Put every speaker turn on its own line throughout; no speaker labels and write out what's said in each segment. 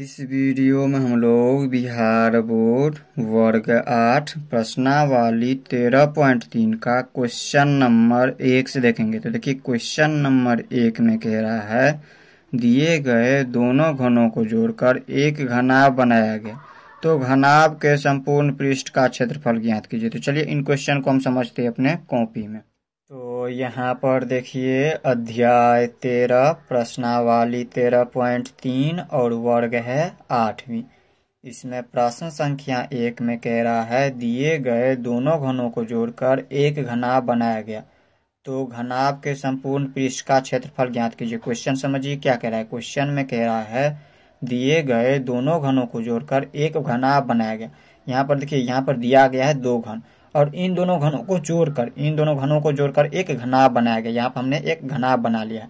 इस वीडियो में हम लोग बिहार बोर्ड वर्ग आठ प्रश्नावाली तेरह पॉइंट तीन का क्वेश्चन नंबर एक से देखेंगे तो देखिए क्वेश्चन नंबर एक में कह रहा है दिए गए दोनों घनों को जोड़कर एक घनाभ बनाया गया तो घनाभ के संपूर्ण पृष्ठ का क्षेत्रफल ज्ञात कीजिए तो चलिए इन क्वेश्चन को हम समझते हैं अपने कॉपी में तो यहाँ पर देखिए अध्याय तेरह प्रश्नावाली तेरह पॉइंट तीन और वर्ग है आठवीं इसमें प्रश्न संख्या एक में कह रहा है दिए गए दोनों घनों को जोड़कर एक घना बनाया गया तो घनाभ के संपूर्ण पृष्ठ का क्षेत्रफल ज्ञात कीजिए क्वेश्चन समझिए क्या कह रहा है क्वेश्चन में कह रहा है दिए गए दोनों घनों को जोड़कर एक घना बनाया गया यहाँ पर देखिए यहाँ पर दिया गया है दो घन और इन दोनों घनों को जोड़कर इन दोनों घनों को जोड़कर एक घनाव बनाया गया यहाँ पर हमने एक घनाव बना लिया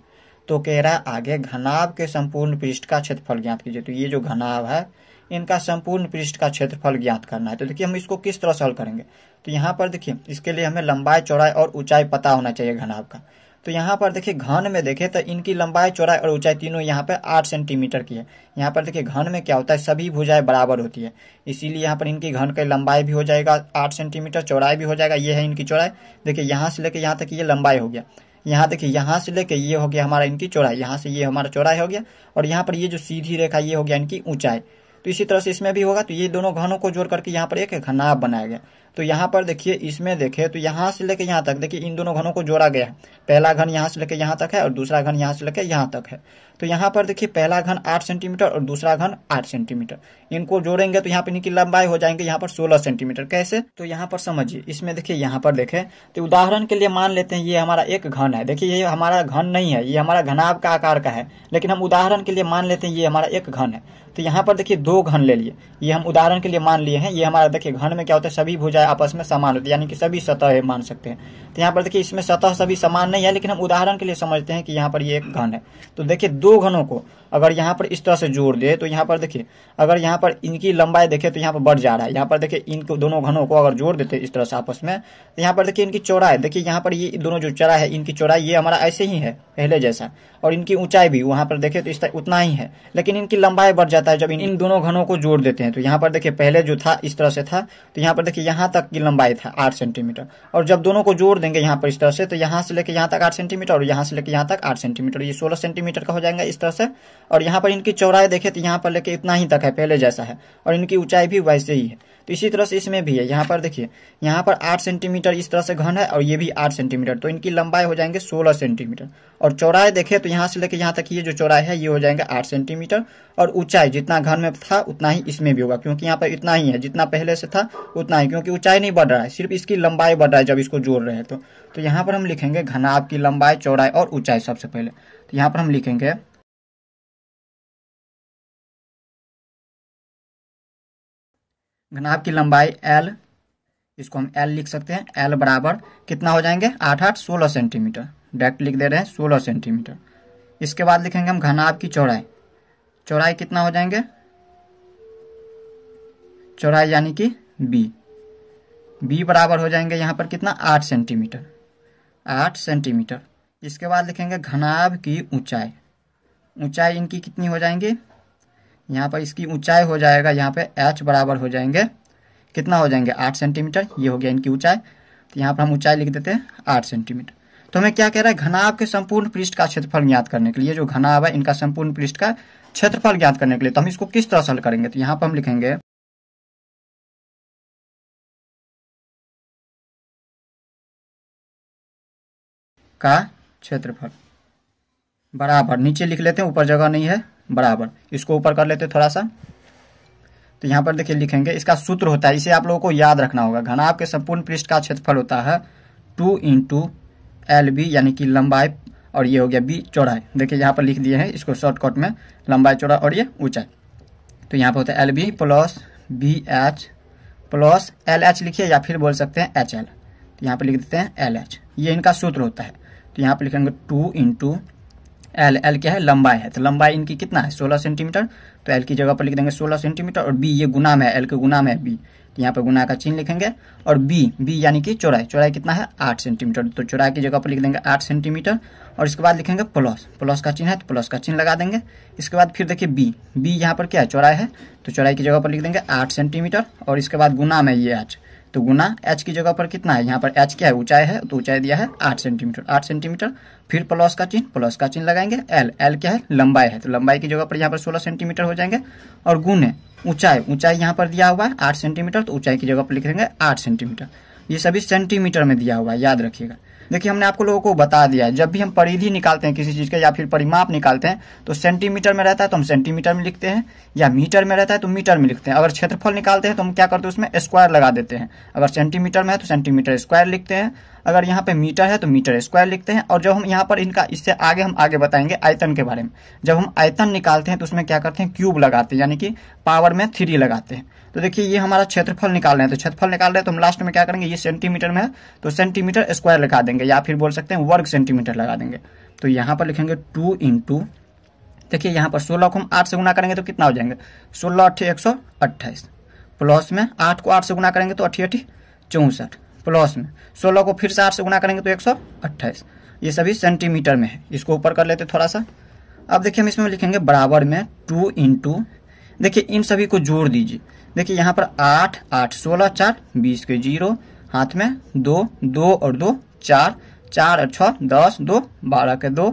तो कह रहा है आगे घनाव के संपूर्ण पृष्ठ का क्षेत्रफल ज्ञात कीजिए तो ये जो घनाव है इनका संपूर्ण पृष्ठ का क्षेत्रफल ज्ञात करना है तो देखिए हम इसको किस तरह से हल करेंगे तो यहाँ पर देखिए इसके लिए हमें लंबाई चौड़ाई और ऊंचाई पता होना चाहिए घनाव का तो यहाँ पर देखिए घन में देखें तो इनकी लंबाई चौड़ाई और ऊंचाई तीनों यहाँ पर आठ सेंटीमीटर की है यहाँ पर देखिए घन में क्या होता है सभी भुजाएं बराबर होती है इसीलिए यहाँ पर इनकी घन की लंबाई भी हो जाएगा आठ सेंटीमीटर चौड़ाई भी हो जाएगा ये है इनकी चौड़ाई देखिए यहाँ से लेकर यहाँ तक ये लंबाई हो गया यहाँ देखिए यहाँ से लेके ये हो गया हमारा इनकी चौड़ाई यहाँ से ये हमारा चौड़ाई हो गया और यहाँ पर ये जो सीधी रेखा ये हो गया इनकी ऊंचाई तो इसी तरह से इसमें भी होगा तो ये दोनों घनों को जोड़ करके यहाँ पर एक घनाभ बनाया गया तो यहाँ पर देखिए इसमें देखें तो यहाँ से लेकर यहाँ तक देखिए इन दोनों घनों को जोड़ा गया है पहला घन यहाँ से लेकर यहाँ तक है और दूसरा घन यहाँ से लेकर यहाँ तक है तो यहाँ पर देखिए पहला घन आठ सेंटीमीटर और दूसरा घन आठ सेंटीमीटर इनको जोड़ेंगे तो यहाँ पर इनकी लंबाई हो जाएंगे यहाँ पर सोलह सेंटीमीटर कैसे तो यहाँ पर समझिए इसमें देखिए यहाँ पर देखे तो उदाहरण के लिए मान लेते हैं ये हमारा एक घन है देखिए ये हमारा घन नहीं है ये हमारा घनाभ का आकार का है लेकिन हम उदाहरण के लिए मान लेते हैं ये हमारा एक घन है तो यहाँ पर देखिए दो घन ले लिए ये हम उदाहरण के लिए मान लिए हैं ये हमारा देखिए घन में क्या होता है सभी भोजन है आपस में समान होती है यानी कि सभी सतह है मान सकते हैं तो यहाँ पर देखिए इसमें सतह सभी समान नहीं है लेकिन हम उदाहरण के लिए समझते हैं कि यहाँ पर ये एक घन है तो देखिए दो घनों को अगर यहाँ पर इस तरह से जोड़ दे तो यहाँ पर देखिए अगर यहाँ पर इनकी लंबाई देखे तो यहाँ पर बढ़ जा रहा है यहाँ पर देखिए इनको दोनों घनों को अगर जोड़ देते इस तरह से आपस में तो यहाँ पर देखिए इनकी चौड़ाई देखिए यहाँ पर ये दोनों जो चौड़ा है इनकी चौड़ाई ये हमारा ऐसे ही है पहले जैसा और इनकी ऊंचाई भी वहाँ पर देखे तो इस तरह उतना ही है लेकिन इनकी लंबाई बढ़ जाता है जब इन दोनों घनों को जोड़ देते हैं तो यहाँ पर देखिए पहले जो था इस तरह से था तो यहाँ पर देखिए यहाँ तक की लंबाई था आठ सेंटीमीटर और जब दोनों को जोड़ देंगे यहाँ पर इस तरह से तो यहाँ से लेकर यहाँ तक आठ सेंटीमीटर और यहाँ से लेकर यहाँ तक आठ सेंटीमीटर ये सोलह सेंटीमीटर का हो जाएगा इस तरह से और यहाँ पर इनकी चौड़ाई देखे तो यहाँ पर लेके इतना ही तक है पहले जैसा है और इनकी ऊंचाई भी वैसे ही है तो इसी तरह से इसमें भी है यहाँ पर देखिए यहाँ पर आठ सेंटीमीटर इस तरह से घन है और ये भी आठ सेंटीमीटर तो इनकी लंबाई हो जाएंगे सोलह सेंटीमीटर और चौड़ाई देखे तो यहाँ से लेके यहाँ तक ये जो चौड़ाई है ये हो जाएंगे आठ सेंटीमीटर और ऊंचाई जितना घन में था उतना ही इसमें भी होगा क्योंकि यहाँ पर इतना ही है जितना पहले से था उतना ही क्योंकि ऊंचाई नहीं बढ़ रहा है सिर्फ इसकी लंबाई बढ़ रहा है जब इसको जोड़ रहे हैं तो, तो यहाँ पर हम लिखेंगे घनाभ की लंबाई चौड़ाई और ऊंचाई सबसे पहले तो यहाँ पर हम लिखेंगे घनाब की लंबाई एल इसको हम एल लिख सकते हैं एल बराबर कितना हो जाएंगे आठ आठ सोलह सेंटीमीटर डायरेक्ट लिख दे रहे हैं सोलह सेंटीमीटर इसके बाद लिखेंगे हम घनाब की चौड़ाई चौड़ाई कितना हो जाएंगे चौड़ाई यानी कि बी बी बराबर हो जाएंगे यहाँ पर कितना आठ सेंटीमीटर आठ सेंटीमीटर इसके बाद लिखेंगे घनाभ की ऊंचाई ऊंचाई इनकी कितनी हो जाएंगी यहाँ पर इसकी ऊंचाई हो जाएगा यहाँ पे एच बराबर हो जाएंगे कितना हो जाएंगे आठ सेंटीमीटर ये हो गया इनकी ऊंचाई तो यहाँ पर हम ऊंचाई लिख देते हैं आठ सेंटीमीटर तो हमें क्या कह रहा है घनाभ के संपूर्ण पृष्ठ का क्षेत्रफल ज्ञात करने के लिए जो घनाभ है इनका संपूर्ण पृष्ठ का क्षेत्रफल ज्ञात करने के लिए तो हम इसको किस तरह से हल करेंगे तो यहाँ पर हम लिखेंगे का क्षेत्रफल बराबर नीचे लिख लेते हैं ऊपर जगह नहीं है बराबर इसको ऊपर कर लेते थोड़ा सा तो यहाँ पर देखिए लिखेंगे इसका सूत्र होता है इसे आप लोगों को याद रखना होगा घनाभ के संपूर्ण पृष्ठ का क्षेत्रफल होता है टू इंटू एल बी यानी कि लंबाई और ये हो गया बी चौड़ाई देखिए यहाँ पर लिख दिए हैं इसको शॉर्टकट में लंबाई चौड़ा और ये ऊंचाई तो यहाँ पर होता है L B plus B H plus L H लिखिए या फिर बोल सकते हैं एच एल तो यहाँ पर लिख देते हैं एल एच ये इनका सूत्र होता है तो यहाँ पर लिखेंगे टू इंटू एल एल क्या है लंबाई है तो लंबाई इनकी कितना है सोलह सेंटीमीटर तो एल की जगह पर लिख देंगे सोलह सेंटीमीटर और बी ये गुना में है एल के गुना में है बी तो यहाँ पर गुना का चिन्ह लिखेंगे और बी बी यानी कि चौड़ाई चौड़ाई कितना है आठ सेंटीमीटर तो चौड़ाई की जगह पर लिख देंगे आठ सेंटीमीटर और इसके बाद लिखेंगे प्लस प्लस का चिन्ह है तो प्लस का चिन्ह लगा देंगे इसके बाद फिर देखिए बी बी यहाँ पर क्या है चौड़ाई है तो चौड़ाई की जगह पर लिख देंगे आठ सेंटीमीटर और इसके बाद गुना में ये आठ तो गुना एच की जगह पर कितना है यहाँ पर एच क्या है ऊंचाई है तो ऊंचाई दिया है आठ सेंटीमीटर आठ सेंटीमीटर फिर प्लस का चिन्ह प्लस का चिन्ह लगाएंगे एल एल क्या है लंबाई है तो लंबाई की जगह पर यहाँ पर सोलह सेंटीमीटर हो जाएंगे और गुने ऊंचाई ऊंचाई यहाँ पर दिया हुआ है आठ सेंटीमीटर तो ऊंचाई की जगह पर लिख देंगे आठ सेंटीमीटर ये सभी सेंटीमीटर में दिया हुआ है याद रखिएगा देखिए हमने आपको लोगों को बता दिया है जब भी हम परिधि निकालते हैं किसी चीज़ का या फिर परिमाप निकालते हैं तो सेंटीमीटर में रहता है तो हम सेंटीमीटर में लिखते हैं या मीटर में रहता है तो मीटर में लिखते हैं अगर क्षेत्रफल निकालते हैं तो हम क्या करते हैं उसमें स्क्वायर लगा देते हैं अगर सेंटीमीटर में है तो सेंटीमीटर स्क्वायर लिखते हैं अगर यहाँ पे मीटर है तो मीटर स्क्वायर लिखते हैं और जब हम यहाँ पर इनका इससे आगे हम आगे बताएंगे आयतन के बारे में जब हम आयतन निकालते हैं तो उसमें क्या करते हैं क्यूब लगाते हैं यानी कि पावर में थ्री लगाते हैं तो देखिए ये हमारा क्षेत्रफल निकाल रहे हैं तो क्षेत्रफल निकाल रहे हैं तो हम लास्ट में क्या करेंगे ये सेंटीमीटर में है तो सेंटीमीटर स्क्वायर लगा देंगे या फिर बोल सकते हैं वर्ग सेंटीमीटर लगा देंगे तो यहाँ पर लिखेंगे टू टू देखिए यहाँ पर सोलह को हम आठ से गुना करेंगे तो कितना हो जाएंगे सोलह अट्ठी एक सौ अट्ठाईस प्लस में आठ को आठ से गुना करेंगे तो अठी अठी चौंसठ प्लस में सोलह को फिर से आठ से गुना करेंगे तो एक सौ अट्ठाईस ये सभी सेंटीमीटर में है इसको ऊपर कर लेते थोड़ा सा अब देखिए हम इसमें लिखेंगे बराबर में टू इन टू देखिए इन सभी को जोड़ दीजिए देखिए यहाँ पर आठ आठ सोलह चार बीस के जीरो हाथ में दो दो और दो चार चार और छः दस दो बारह के दो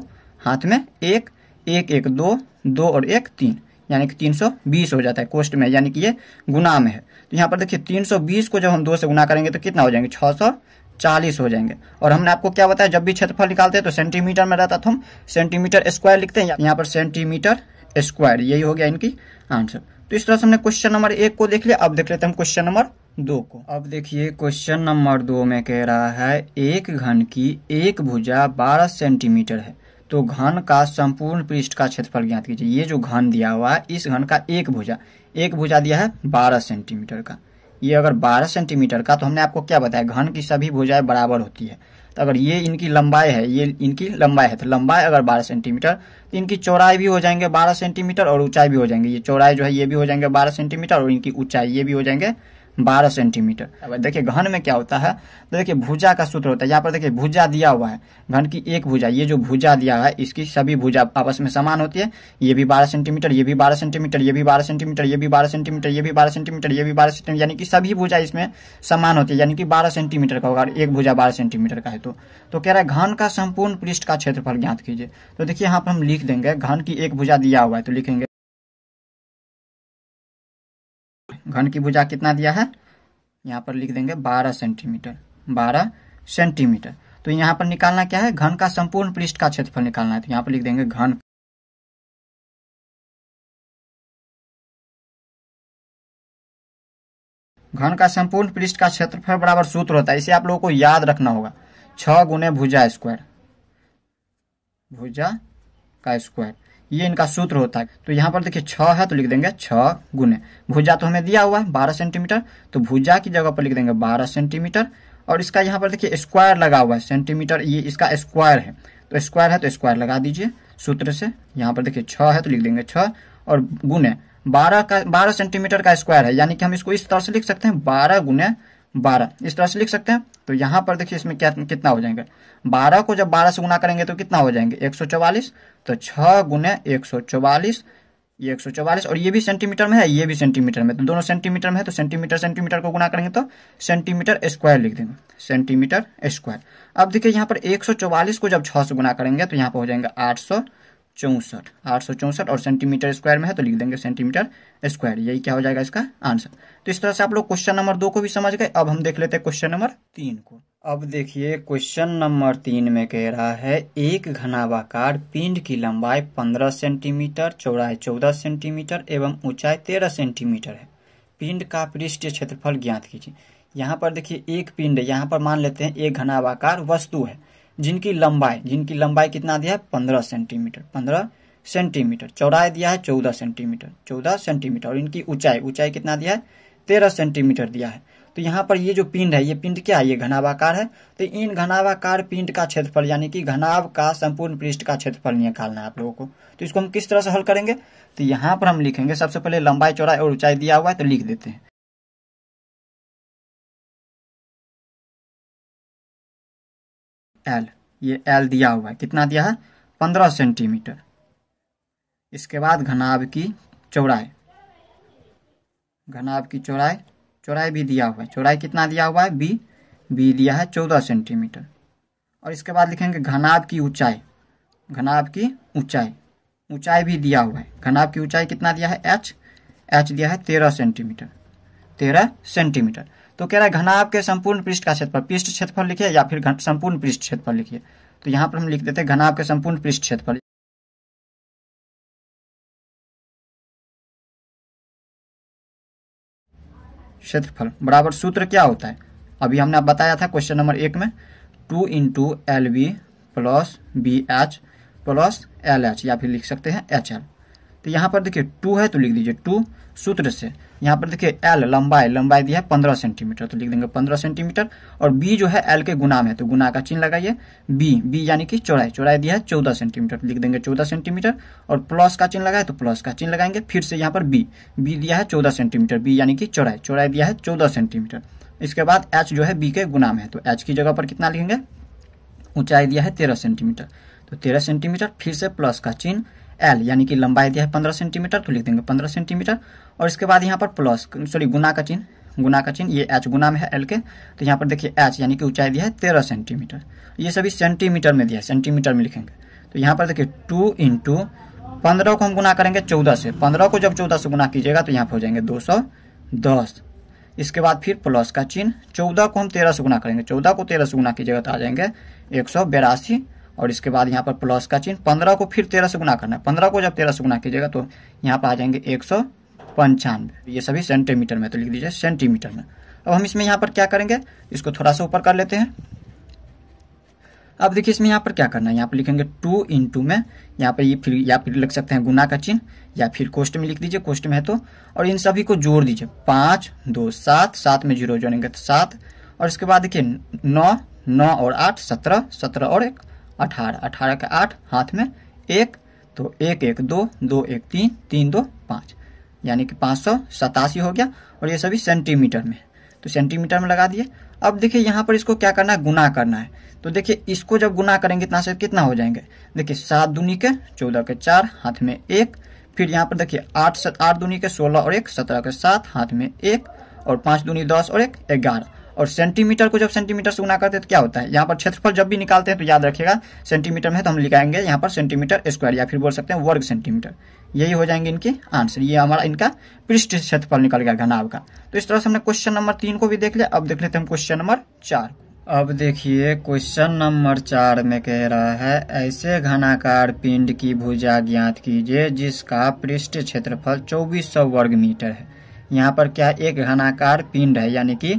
हाथ में एक एक एक दो दो और एक तीन यानी कि तीन सौ बीस हो जाता है कोस्ट में यानी कि ये गुना में है तो यहाँ पर देखिए 320 को जब हम दो से गुना करेंगे तो कितना हो जाएंगे 640 हो जाएंगे और हमने आपको क्या बताया जब भी क्षेत्रफल निकालते हैं तो सेंटीमीटर में रहता था हम सेंटीमीटर स्क्वायर लिखते हैं यहाँ पर सेंटीमीटर स्क्वायर यही हो गया इनकी आंसर तो इस तरह से हमने क्वेश्चन नंबर एक को देख लिया अब देख लेते हैं हम क्वेश्चन नंबर दो को अब देखिए क्वेश्चन नंबर दो में कह रहा है एक घन की एक भुजा बारह सेंटीमीटर है तो घन का संपूर्ण पृष्ठ का क्षेत्रफल ज्ञात कीजिए ये जो घन दिया हुआ है इस घन का एक भुजा एक भुजा दिया है बारह सेंटीमीटर का ये अगर बारह सेंटीमीटर का तो हमने आपको क्या बताया घन की सभी भुजाएं बराबर होती है तो अगर ये इनकी लंबाई है ये इनकी लंबाई है तो लंबाई अगर बारह सेंटीमीटर तो इनकी चौड़ाई भी हो जाएंगे बारह सेंटीमीटर और ऊंचाई भी हो जाएंगे ये चौड़ाई जो है ये भी हो जाएंगे बारह सेंटीमीटर और इनकी ऊंचाई ये भी हो जाएंगे बारह सेंटीमीटर देखिए घन में क्या होता है तो देखिए भुजा का सूत्र होता है यहाँ पर देखिए भुजा दिया हुआ है घन की एक भुजा ये जो भुजा दिया है इसकी सभी भुजा आपस में समान होती है ये भी बारह सेंटीमीटर ये भी बारह सेंटीमीटर ये भी बारह सेंटीमीटर ये भी बारह सेंटीमीटर ये भी बारह सेंटीमीटर ये भी बारह सेंटीमीटर यानी कि सभी भूजा इसमें समान होती है यानी कि बारह सेंटीमीटर का होगा एक भूजा बारह सेंटीमीटर का है तो।, तो कह रहा है घन का संपूर्ण पृष्ठ का क्षेत्रफल ज्ञात कीजिए तो देखिए यहाँ पर हम लिख देंगे घन की एक भूजा दिया हुआ है तो लिखेंगे घन की भुजा कितना दिया है यहाँ पर लिख देंगे बारह सेंटीमीटर बारह सेंटीमीटर तो यहाँ पर निकालना क्या है घन का संपूर्ण पृष्ठ का क्षेत्रफल निकालना है तो यहाँ पर लिख देंगे घन घन का संपूर्ण पृष्ठ का क्षेत्रफल बराबर सूत्र होता है इसे आप लोगों को याद रखना होगा छ गुने भुजा स्क्वायर भुजा का स्क्वायर ये इनका सूत्र होता है तो यहाँ पर देखिए छह है तो लिख देंगे छह गुने भुजा तो हमें दिया हुआ है बारह सेंटीमीटर तो भुजा की जगह पर लिख देंगे बारह सेंटीमीटर और इसका यहाँ पर देखिए स्क्वायर लगा हुआ है सेंटीमीटर ये इसका स्क्वायर है तो स्क्वायर है तो स्क्वायर लगा दीजिए सूत्र से यहाँ पर देखिए छह है तो लिख देंगे छह और गुने बारह का बारह सेंटीमीटर का स्क्वायर है यानी कि हम इसको इस तरह से लिख सकते हैं बारह गुने बारह इस तरह से लिख सकते हैं तो यहां पर देखिए इसमें क्या कितना हो जाएंगे बारह को जब बारह से गुना करेंगे तो कितना हो जाएंगे एक सौ तो छह गुना एक सौ ये एक सौ चौवालीस और ये भी सेंटीमीटर में है ये भी सेंटीमीटर में तो दोनों सेंटीमीटर में है तो सेंटीमीटर सेंटीमीटर को गुना करेंगे तो सेंटीमीटर स्क्वायर लिख देंगे सेंटीमीटर स्क्वायर अब देखिए यहाँ पर एक सौ चौवालीस को जब छह से गुना करेंगे तो यहाँ पर हो जाएंगे आठ सौ चौंसठ आठ सौ चौंसठ और सेंटीमीटर स्क्वायर में है तो लिख देंगे सेंटीमीटर स्क्वायर यही क्या हो जाएगा इसका आंसर तो इस तरह से आप लोग क्वेश्चन नंबर दो को भी समझ गए अब हम देख लेते हैं क्वेश्चन नंबर तीन को अब देखिए क्वेश्चन नंबर तीन में कह रहा है एक घनावाकार पिंड की लंबाई पंद्रह सेंटीमीटर चौड़ाई चौदह सेंटीमीटर एवं ऊंचाई तेरह सेंटीमीटर है पिंड का पृष्ठ क्षेत्रफल ज्ञात कीजिए यहाँ पर देखिए एक पिंड यहाँ पर मान लेते हैं एक घनावाकार वस्तु है जिनकी लंबाई जिनकी लंबाई कितना दिया है पंद्रह सेंटीमीटर पंद्रह सेंटीमीटर चौड़ाई दिया है चौदह सेंटीमीटर चौदह सेंटीमीटर और इनकी ऊंचाई ऊंचाई कितना दिया है तेरह सेंटीमीटर दिया है तो यहाँ पर ये जो पिंड है ये पिंड क्या है ये घनावाकार है तो इन घनावाकार पिंड का क्षेत्रफल यानी कि घनाव का संपूर्ण पृष्ठ का क्षेत्रफल निकालना है आप लोगों को तो इसको हम किस तरह से हल करेंगे तो यहाँ पर हम लिखेंगे सबसे पहले लंबाई चौड़ाई और ऊंचाई दिया हुआ है तो लिख देते हैं एल ये एल दिया हुआ है कितना दिया है पंद्रह सेंटीमीटर इसके बाद घनाभ की चौड़ाई घनाभ की चौड़ाई चौड़ाई भी दिया हुआ है चौड़ाई कितना दिया हुआ है बी बी दिया है चौदह सेंटीमीटर और इसके बाद लिखेंगे घनाभ की ऊंचाई घनाभ की ऊंचाई ऊंचाई भी दिया हुआ है घनाभ की ऊंचाई कितना दिया है एच एच दिया है तेरह सेंटीमीटर तेरह सेंटीमीटर तो कह रहा है घनाभ के संपूर्ण पृष्ठ का क्षेत्रफल पृष्ठ क्षेत्रफल लिखिए या फिर संपूर्ण पृष्ठ क्षेत्रफल लिखिए तो यहाँ पर हम लिख देते हैं घनाभ के संपूर्ण पृष्ठ क्षेत्रफल क्षेत्रफल बराबर सूत्र क्या होता है अभी हमने बताया था क्वेश्चन नंबर एक में two into L B plus B H plus L H या फिर लिख सकते हैं एच एल तो यहाँ पर देखिए टू है तो लिख दीजिए टू सूत्र से यहाँ पर देखिए एल लंबाई लंबाई दिया है पंद्रह सेंटीमीटर तो लिख देंगे पंद्रह सेंटीमीटर और बी जो है एल के गुना में तो गुना का चिन्ह लगाइए बी बी यानी कि चौड़ाई चौड़ाई दिया है चौदह सेंटीमीटर लिख देंगे चौदह सेंटीमीटर और प्लस का चिन्ह लगाए तो प्लस का चिन्ह लगाएंगे फिर से यहाँ पर बी बी दिया है चौदह सेंटीमीटर बी यानी कि चौड़ाई चौड़ाई दिया है चौदह सेंटीमीटर इसके बाद एच जो है बी के गुना में है तो एच की जगह पर कितना लिखेंगे ऊंचाई दिया है तेरह सेंटीमीटर तो तेरह सेंटीमीटर फिर से प्लस का चिन्ह एल यानी कि लंबाई दिया है पंद्रह सेंटीमीटर तो लिख देंगे पंद्रह सेंटीमीटर और इसके बाद यहाँ पर प्लस सॉरी गुना का चिन्ह गुना का चिन्ह ये एच गुना में है एल के तो यहाँ पर देखिए एच यानी कि ऊंचाई दिया है तेरह सेंटीमीटर ये सभी सेंटीमीटर में दिया है सेंटीमीटर में लिखेंगे तो यहाँ पर देखिए टू इंटू पंद्रह को हम गुना करेंगे चौदह से पंद्रह को जब चौदह से गुना कीजिएगा तो यहाँ पर हो जाएंगे दो सौ दस इसके बाद फिर प्लस का चिन्ह चौदह को हम तेरह से गुना करेंगे चौदह को तेरह से गुना कीजिएगा तो आ जाएंगे एक सौ बेरासी और इसके बाद यहाँ पर प्लस का चिन्ह पंद्रह को फिर तेरह से गुना करना है पंद्रह को जब तेरह से गुना कीजिएगा तो यहाँ पर आ जाएंगे एक सौ पंचानवे ये सभी सेंटीमीटर में तो लिख दीजिए सेंटीमीटर में अब हम इसमें यहाँ पर क्या करेंगे इसको थोड़ा सा ऊपर कर लेते हैं अब देखिए इसमें यहाँ पर क्या करना है यहाँ पर लिखेंगे टू इन टू में यहाँ पर ये फिर या फिर लिख सकते हैं गुना का चिन्ह या फिर कोष्ट में लिख दीजिए कोष्ट में है तो और इन सभी को जोड़ दीजिए पाँच दो सात सात में जीरो जोड़ेंगे तो सात और इसके बाद देखिए नौ नौ और आठ सत्रह सत्रह और एक अठारह अठारह के आठ हाथ में एक तो एक एक दो दो एक तीन तीन दो पाँच यानी कि पाँच सौ सतासी हो गया और ये सभी सेंटीमीटर में तो सेंटीमीटर में लगा दिए अब देखिए यहाँ पर इसको क्या करना है गुना करना है तो देखिए इसको जब गुना करेंगे इतना से कितना हो जाएंगे देखिए सात दूनी के चौदह के चार हाथ में एक फिर यहाँ पर देखिए आठ आठ दूनी के सोलह और एक सत्रह के सात हाथ में एक और पाँच दूनी दस और एक ग्यारह और सेंटीमीटर को जब सेंटीमीटर से गुना करते हैं तो क्या होता है यहाँ पर क्षेत्रफल जब भी निकालते हैं तो याद रखिएगा सेंटीमीटर में तो हम लिखाएंगे यहाँ पर सेंटीमीटर स्क्वायर या फिर बोल सकते हैं वर्ग सेंटीमीटर यही हो जाएंगे इनके आंसर ये हमारा इनका पृष्ठ क्षेत्रफल निकल गया घनाव का तो इस तरह से हमने क्वेश्चन नंबर तीन को भी देख लिया अब देख लेते हैं हम क्वेश्चन नंबर चार अब देखिए क्वेश्चन नंबर चार में कह रहा है ऐसे घनाकार पिंड की भुजा ज्ञात कीजिए जिसका पृष्ठ क्षेत्रफल 2400 वर्ग मीटर है यहाँ पर क्या एक घनाकार पिंड है यानी कि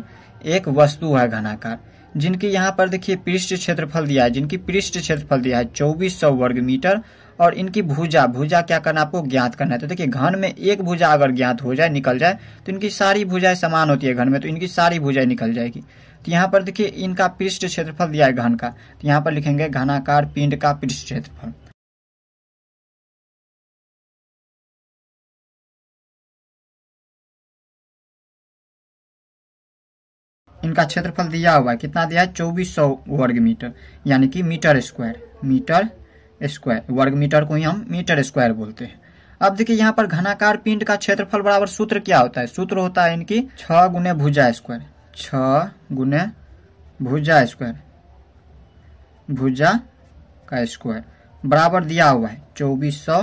एक वस्तु है घनाकार जिनकी यहाँ पर देखिए पृष्ठ क्षेत्रफल दिया है जिनकी पृष्ठ क्षेत्रफल दिया है चौबीस सौ वर्ग मीटर और इनकी भुजा भुजा क्या करना आपको ज्ञात करना है तो देखिए घन में एक भुजा अगर ज्ञात हो जाए निकल जाए तो इनकी सारी भुजाएं समान होती है घन में तो इनकी सारी भुजाएं निकल जाएगी तो यहाँ पर देखिए इनका पृष्ठ क्षेत्रफल दिया है घन का तो यहाँ पर लिखेंगे घनाकार पिंड का पृष्ठ क्षेत्रफल इनका क्षेत्रफल दिया हुआ है कितना दिया है चौबीस वर्ग मीटर यानी कि मीटर स्क्वायर मीटर स्क्वायर वर्ग मीटर को ही हम मीटर स्क्वायर बोलते हैं अब देखिए यहाँ पर घनाकार पिंड का क्षेत्रफल बराबर सूत्र क्या होता है सूत्र होता है इनकी छ गुने भुजा स्क्वायर छ गुने भुजा स्क्वायर भुजा का स्क्वायर बराबर दिया हुआ है चौबीस सौ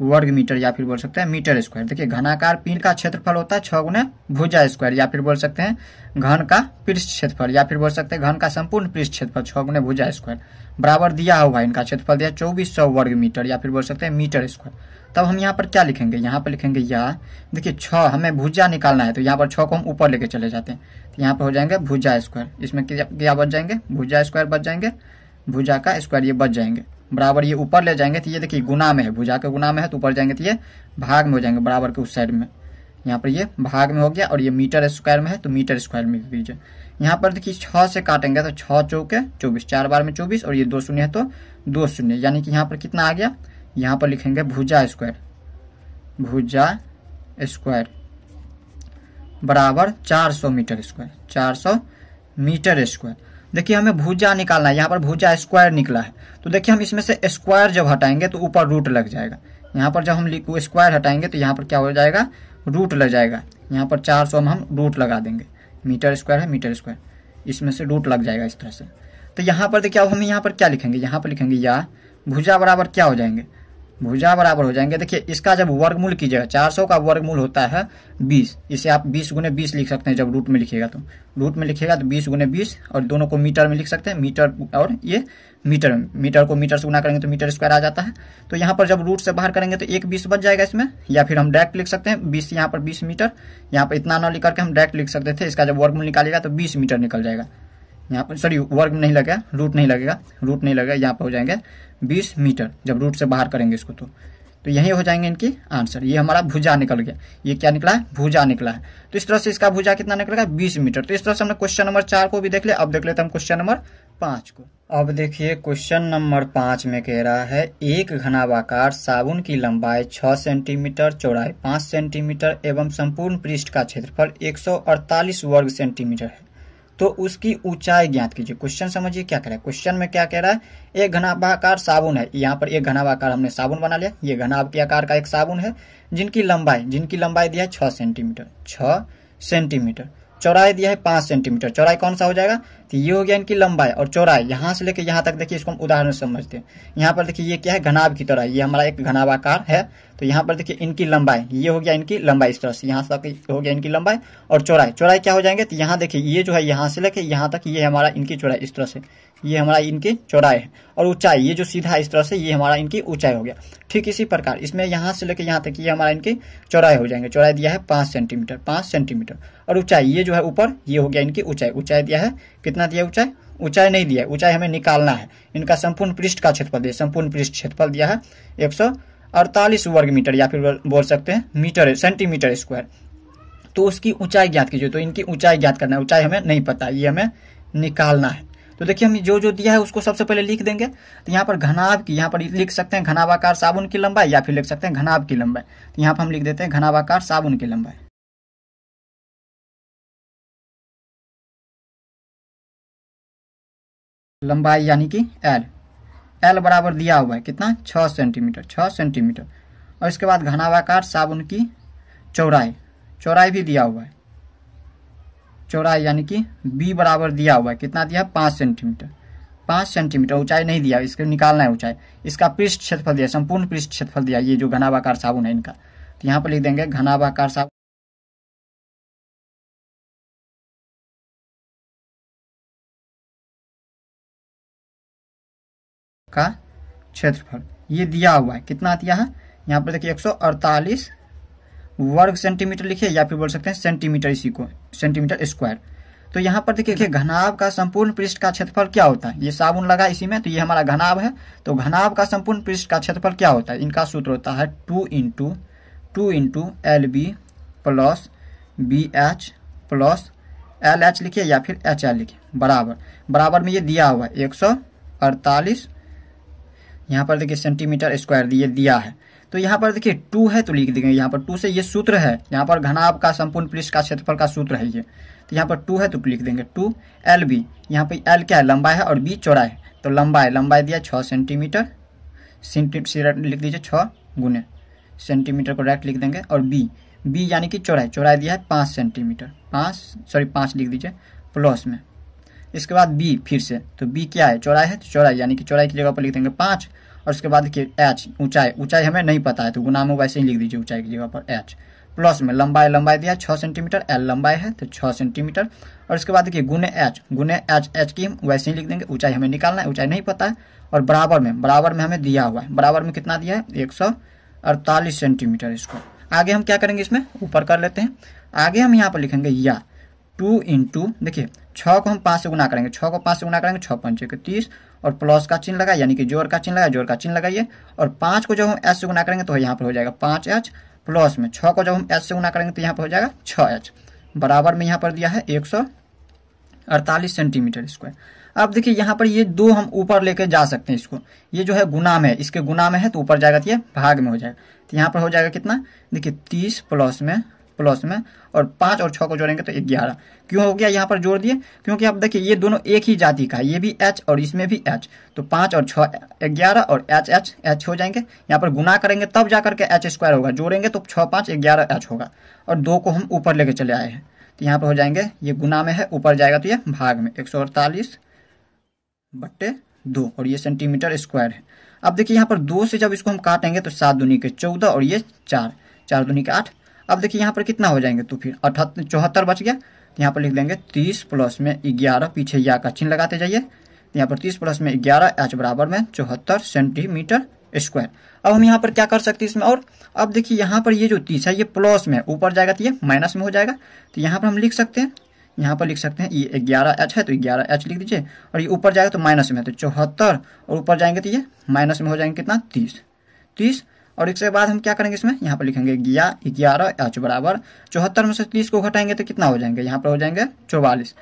वर्ग मीटर या फिर बोल सकते हैं मीटर स्क्वायर देखिए घनाकार पिंड का क्षेत्रफल होता है छ गुना भुजा स्क्वायर या फिर बोल सकते हैं घन का पृष्ठ क्षेत्रफल या फिर बोल सकते हैं घन का संपूर्ण पृष्ठ क्षेत्रफल छ गुना भुजा स्क्वायर बराबर दिया हुआ इनका क्षेत्रफल दिया चौबीस सौ वर्ग मीटर या फिर बोल सकते हैं मीटर स्क्वायर तब हम यहाँ पर क्या लिखेंगे यहाँ पर लिखेंगे या देखिए छ हमें भुजा निकालना है तो यहाँ पर छ को हम ऊपर लेके चले जाते हैं तो यहाँ पर हो जाएंगे भुजा स्क्वायर इसमें क्या बच जाएंगे भुजा स्क्वायर बच जाएंगे भुजा का स्क्वायर ये बच जाएंगे बराबर ये ऊपर ले जाएंगे तो ये देखिए गुना में है भुजा के गुना में है तो ऊपर जाएंगे तो ये भाग में हो जाएंगे बराबर के उस साइड में यहाँ पर ये भाग में हो गया और ये मीटर स्क्वायर में है तो मीटर स्क्वायर में लीजिए दीजिए यहाँ पर देखिए छः से काटेंगे तो छः चौके चौबीस चार बार में चौबीस और ये दो शून्य है तो दो शून्य यानी कि यहाँ पर कितना आ गया यहाँ पर लिखेंगे भुजा स्क्वायर भुजा स्क्वायर बराबर चार सौ मीटर स्क्वायर चार सौ मीटर स्क्वायर देखिए हमें भुजा निकालना है यहाँ पर भुजा स्क्वायर निकला है तो देखिए हम इसमें से स्क्वायर जब हटाएंगे तो ऊपर रूट लग जाएगा यहाँ पर जब हम स्क्वायर हटाएंगे तो यहाँ पर क्या हो जाएगा रूट लग जाएगा यहाँ पर चार सौ में हम रूट लगा देंगे मीटर स्क्वायर है मीटर स्क्वायर इसमें से रूट लग जाएगा इस तरह से तो यहाँ पर देखिए अब हम यहाँ पर क्या लिखेंगे यहाँ पर लिखेंगे या भुजा बराबर क्या हो जाएंगे भुजा बराबर हो जाएंगे देखिए इसका जब वर्गमूल कीजिएगा चार सौ का वर्गमूल होता है बीस इसे आप बीस गुने बीस लिख सकते हैं जब रूट में लिखिएगा तो रूट में लिखिएगा तो बीस गुने बीस और दोनों को मीटर में लिख सकते हैं मीटर और ये मीटर में मीटर को मीटर से गुना करेंगे तो मीटर स्क्वायर आ जाता है तो यहाँ पर जब रूट से बाहर करेंगे तो एक बीस बच जाएगा इसमें या फिर हम डायरेक्ट लिख सकते हैं बीस यहाँ पर बीस मीटर यहाँ पर इतना न लिख करके हम डायरेक्ट लिख सकते थे इसका जब वर्गमूल निकालेगा तो बीस मीटर निकल जाएगा यहाँ पर सॉरी वर्ग नहीं लगेगा रूट नहीं लगेगा रूट नहीं लगेगा यहाँ पर हो जाएंगे बीस मीटर जब रूट से बाहर करेंगे इसको तो तो यही हो जाएंगे इनकी आंसर ये हमारा भुजा निकल गया ये क्या निकला है भुजा निकला है तो इस तरह से इसका भुजा कितना निकलेगा बीस मीटर तो इस तरह से हमने क्वेश्चन नंबर चार को भी देख लिया अब देख लेते हैं हम क्वेश्चन नंबर पांच को अब देखिए क्वेश्चन नंबर पांच में कह रहा है एक घनावाकार साबुन की लंबाई छह सेंटीमीटर चौड़ाई पांच सेंटीमीटर एवं संपूर्ण पृष्ठ का क्षेत्रफल एक वर्ग सेंटीमीटर है तो उसकी ऊंचाई ज्ञात कीजिए क्वेश्चन समझिए क्या कह रहा है क्वेश्चन में क्या कह रहा है एक घनाभाकार साबुन है यहाँ पर एक घनाभाकार हमने साबुन बना लिया ये आकार का एक साबुन है जिनकी लंबाई जिनकी लंबाई दिया है छह सेंटीमीटर छ सेंटीमीटर चौराई दिया है पांच सेंटीमीटर चौराई कौन सा हो जाएगा तो ये हो गया इनकी लंबाई और चौराई यहाँ से लेकर यहाँ तक देखिए इसको हम उदाहरण समझते हैं यहाँ पर देखिए ये क्या है घनाब की तरह ये हमारा एक घनाभाकार है तो यहाँ पर देखिए इनकी लंबाई ये हो गया इनकी लंबाई इस तरह से यहाँ तक हो गया इनकी लंबाई और चौराई चौराई क्या हो जाएंगे तो यहाँ देखिए ये जो है यहाँ से लेके यहाँ तक ये हमारा इनकी चौराई इस तरह से ये हमारा इनके चौड़ाई है और ऊंचाई ये जो सीधा इस तरह से ये हमारा इनकी ऊंचाई हो गया ठीक इसी प्रकार इसमें यहाँ से लेकर यहाँ तक ये हमारा इनकी चौड़ाई हो जाएंगे चौड़ाई दिया है पाँच सेंटीमीटर पाँच सेंटीमीटर और ऊंचाई ये जो है ऊपर ये हो गया इनकी ऊंचाई ऊंचाई दिया है कितना दिया ऊंचाई ऊंचाई नहीं दिया है ऊंचाई हमें निकालना है इनका संपूर्ण पृष्ठ का क्षेत्रफल दिया संपूर्ण पृष्ठ क्षेत्रफल दिया है एक सौ अड़तालीस वर्ग मीटर या फिर बोल सकते हैं मीटर सेंटीमीटर स्क्वायर तो उसकी ऊंचाई ज्ञात कीजिए तो इनकी ऊंचाई ज्ञात करना है ऊंचाई हमें नहीं पता ये हमें निकालना है तो देखिए हम जो जो दिया है उसको सबसे पहले लिख देंगे तो यहाँ पर घनाभ की यहाँ पर लिख सकते हैं घनावाकार साबुन की लंबाई या फिर लिख सकते हैं घनाभ की लंबाई तो यहाँ पर हम लिख देते हैं घनावाकार साबुन की लंबाई लंबाई यानी कि एल एल बराबर दिया हुआ है कितना छः सेंटीमीटर छः सेंटीमीटर और इसके बाद घनावाकार साबुन की चौड़ाई चौड़ाई भी दिया हुआ है चौड़ाई यानी कि बी बराबर दिया हुआ है कितना दिया पाँच सेंटीमीटर पाँच सेंटीमीटर ऊंचाई नहीं दिया इसको निकालना है ऊंचाई इसका पृष्ठ क्षेत्रफल दिया संपूर्ण पृष्ठ क्षेत्रफल दिया ये जो घनावाकार साबुन है इनका तो यहाँ पर लिख देंगे घनावाकार साबुन का क्षेत्रफल ये दिया हुआ है कितना दिया है यहाँ पर देखिए एक सौ अड़तालीस वर्ग सेंटीमीटर लिखिए या फिर बोल सकते हैं सेंटीमीटर इसी को सेंटीमीटर स्क्वायर तो यहाँ पर देखिए घनाव का संपूर्ण पृष्ठ का क्षेत्रफल क्या होता है ये साबुन लगा इसी में तो ये हमारा घनाव है तो घनाव का संपूर्ण पृष्ठ का क्षेत्रफल क्या होता है इनका सूत्र होता है two into two into L B plus B H plus L H लिखिए या फिर एच एल लिखिए बराबर बराबर में ये दिया हुआ है एक सौ अड़तालीस यहाँ पर देखिए सेंटीमीटर स्क्वायर ये दिया है तो यहाँ पर देखिए टू है तो लिख देंगे यहाँ पर टू से ये सूत्र है यहाँ पर घनाभ का संपूर्ण पृष्ठ का क्षेत्रफल का सूत्र है ये तो यहाँ पर टू है तो लिख देंगे टू एल बी यहाँ पर एल क्या है लंबा है और बी चौड़ा है तो लंबा है लंबा दिया छः सेंटीमीटर सेंटीमीटर लिख दीजिए छः गुने सेंटीमीटर को राइट लिख देंगे और बी बी यानी कि चौड़ाई चौड़ाई दिया है पाँच सेंटीमीटर पाँच सॉरी पाँच लिख दीजिए प्लस में इसके बाद बी फिर से तो बी क्या है चौड़ाई है तो चौड़ाई यानी कि चौड़ाई की जगह पर लिख देंगे पाँच और उसके बाद देखिए एच ऊंचाई ऊंचाई हमें नहीं पता है तो गुना में वैसे ही लिख दीजिए ऊंचाई की जगह पर एच प्लस में लंबाई लंबाई दिया छः सेंटीमीटर एल लंबाई है तो छः सेंटीमीटर और उसके बाद देखिए गुने एच गुने एच एच की वैसे ही लिख देंगे ऊंचाई हमें निकालना है ऊंचाई नहीं पता है और बराबर में बराबर में हमें दिया हुआ है बराबर में कितना दिया है एक सौ अड़तालीस सेंटीमीटर इसको आगे हम क्या करेंगे इसमें ऊपर कर लेते हैं आगे हम यहाँ पर लिखेंगे या टू इंटू देखिए छः को हम पाँच से गुना करेंगे छः को पाँच से गुना करेंगे छः पंचे के तीस और प्लस का चिन्ह लगा यानी कि जोर का चिन्ह लगा जोर का चिन्ह लगाइए और पांच को जब हम एच से गुना करेंगे तो यहाँ पर हो जाएगा पांच एच प्लस में छ को जब हम एच से गुना करेंगे तो यहाँ पर हो जाएगा छ एच बराबर में यहाँ पर दिया है एक सौ अड़तालीस सेंटीमीटर स्क्वायर अब देखिए यहाँ पर ये दो हम ऊपर लेके जा सकते हैं इसको ये जो है गुना में इसके गुना में है तो ऊपर जाएगा तो ये भाग में हो जाएगा तो यहाँ पर हो जाएगा कितना देखिए तीस प्लस में प्लस में और पांच और छह को जोड़ेंगे तो ग्यारह क्यों हो गया यहाँ पर जोड़ दिए क्योंकि आप देखिए ये दोनों एक ही जाति का है ये भी एच और इसमें भी एच तो पांच और छह ग्यारह और एच एच एच हो जाएंगे यहाँ पर गुना करेंगे तब जाकर के एच स्क्वायर होगा जोड़ेंगे तो छह पांच ग्यारह एच होगा और दो को हम ऊपर लेके चले आए हैं तो यहाँ पर हो जाएंगे ये गुना में है ऊपर जाएगा तो ये भाग में एक सौ अड़तालीस बट्टे दो और ये सेंटीमीटर स्क्वायर है अब देखिए यहाँ पर दो से जब इसको हम काटेंगे तो सात दुनी के चौदह और ये चार चार दुनी के आठ अब देखिए यहाँ पर कितना हो जाएंगे तो फिर अठहत्तर चौहत्तर बच गया तो यहाँ पर लिख देंगे तीस प्लस में ग्यारह पीछे या का चिन्ह लगाते जाइए तो यहाँ पर तीस प्लस में ग्यारह एच बराबर में चौहत्तर सेंटीमीटर स्क्वायर अब हम यहाँ पर क्या कर सकते हैं इसमें और अब देखिए यहाँ पर ये जो तीस है ये प्लस में ऊपर जाएगा तो ये माइनस में हो जाएगा तो यहाँ पर हम लिख सकते हैं यहाँ पर लिख सकते हैं ये ग्यारह एच है तो ग्यारह एच लिख दीजिए और ये ऊपर जाएगा तो माइनस में तो चौहत्तर और ऊपर जाएंगे तो ये माइनस में हो जाएंगे कितना तीस तीस और इसके बाद हम क्या करेंगे इसमें यहाँ पर लिखेंगे ग्यारह एच बराबर चौहत्तर में से तीस को घटाएंगे तो कितना हो जाएंगे यहाँ पर हो जाएंगे चौवालीस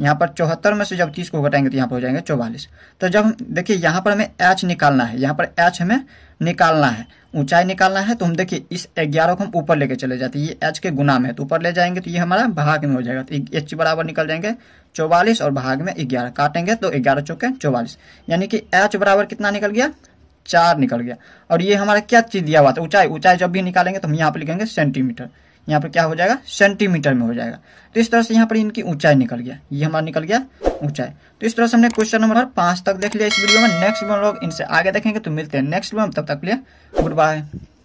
यहाँ पर चौहत्तर में से जब तीस को घटाएंगे तो यहाँ पर हो जाएंगे चौवालीस तो जब हम देखिए यहाँ पर हमें एच निकालना है यहाँ पर एच हमें निकालना है ऊंचाई निकालना है तो हम देखिए इस ग्यारह को हम ऊपर लेके चले जाते हैं ये एच के गुना में तो ऊपर ले जाएंगे तो ये हमारा भाग में हो जाएगा तो एच बराबर निकल जाएंगे चौवालीस और भाग में ग्यारह काटेंगे तो ग्यारह चौके चौवालीस यानी कि एच बराबर कितना निकल गया चार निकल गया और ये हमारा क्या चीज़ दिया हुआ था ऊंचाई ऊंचाई जब भी निकालेंगे तो हम यहाँ पर लिखेंगे सेंटीमीटर यहाँ पर क्या हो जाएगा सेंटीमीटर में हो जाएगा तो इस तरह से यहाँ पर इनकी ऊंचाई निकल गया ये हमारा निकल गया ऊंचाई तो इस तरह से हमने क्वेश्चन नंबर पांच तक देख लिया इस वीडियो में नेक्स्ट वीडियो में लोग इनसे आगे देखेंगे तो मिलते हैं नेक्स्ट वीडियो में तब तक लिए गुड बाय